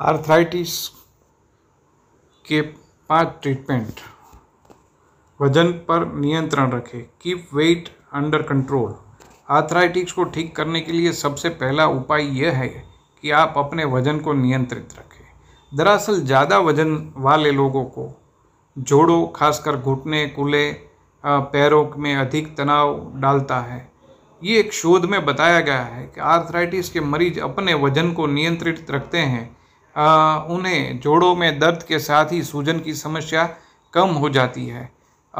arthritis के पांच treatment वजन पर नियंत्रण रखें keep weight under control arthritis को ठीक करने के लिए सबसे पहला उपाय यह है कि आप अपने वजन को नियंत्रित रखें दरअसल ज़्यादा वजन वाले लोगों को जोड़ों खासकर घुटने कूले पैरों में अधिक तनाव डालता है ये एक शोध में बताया गया है कि आर्थराइटिस के मरीज अपने वजन को नियंत्रित रखते हैं उन्हें जोड़ों में दर्द के साथ ही सूजन की समस्या कम हो जाती है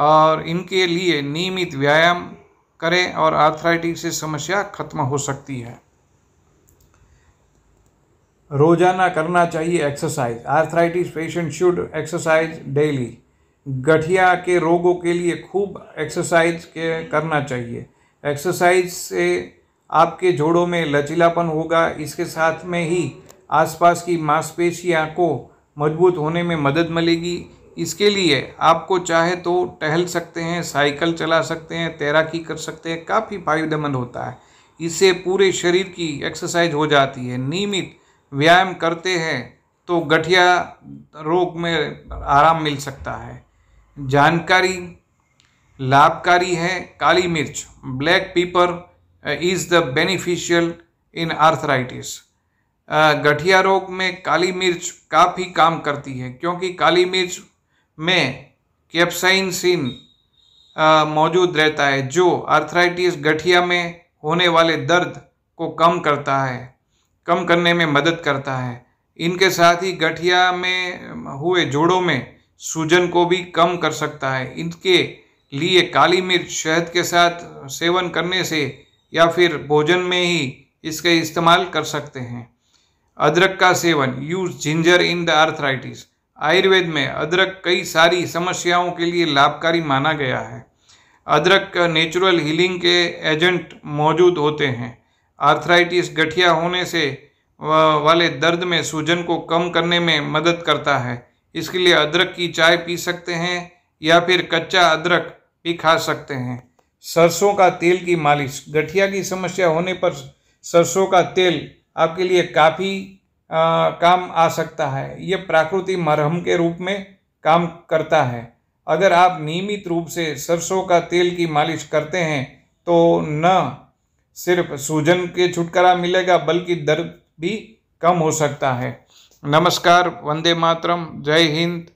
और इनके लिए नियमित व्यायाम करें और आर्थराइटिस से समस्या खत्म हो सकती है रोजाना करना चाहिए exercise arthritis patient should exercise daily गठिया के रोगों के लिए खूब एक्सरसाइज के करना चाहिए एक्सरसाइज से आपके जोड़ों में लचीलापन होगा इसके साथ में ही आसपास की मांसपेशियाँ को मजबूत होने में मदद मिलेगी इसके लिए आपको चाहे तो टहल सकते हैं साइकिल चला सकते हैं तैराकी कर सकते हैं काफ़ी फायदेमंद होता है इससे पूरे शरीर की एक्सरसाइज हो जाती है नियमित व्यायाम करते हैं तो गठिया रोग में आराम मिल सकता है जानकारी लाभकारी है काली मिर्च black pepper is the beneficial in arthritis गठिया रोग में काली मिर्च काफ़ी काम करती है क्योंकि काली मिर्च में कैप्साइनसिन मौजूद रहता है जो आर्थराइटिस गठिया में होने वाले दर्द को कम करता है कम करने में मदद करता है इनके साथ ही गठिया में हुए जोड़ों में सूजन को भी कम कर सकता है इनके लिए काली मिर्च शहद के साथ सेवन करने से या फिर भोजन में ही इसका इस्तेमाल कर सकते हैं अदरक का सेवन use ginger in the arthritis Ayurveda में अदरक कई सारी समस्याओं के लिए लाभकारी माना गया है अदरक नेचुरल हीलिंग के एजेंट मौजूद होते हैं आर्थराइटिस गठिया होने से वाले दर्द में सूजन को कम करने में मदद करता है इसके लिए अदरक की चाय पी सकते हैं या फिर कच्चा अदरक भी खा सकते हैं सरसों का तेल की मालिश गठिया की समस्या होने पर सरसों का तेल आपके लिए काफ़ी काम आ सकता है ये प्राकृतिक मरहम के रूप में काम करता है अगर आप नियमित रूप से सरसों का तेल की मालिश करते हैं तो न सिर्फ सूजन के छुटकारा मिलेगा बल्कि दर्द भी कम हो सकता है नमस्कार वंदे मातरम जय हिंद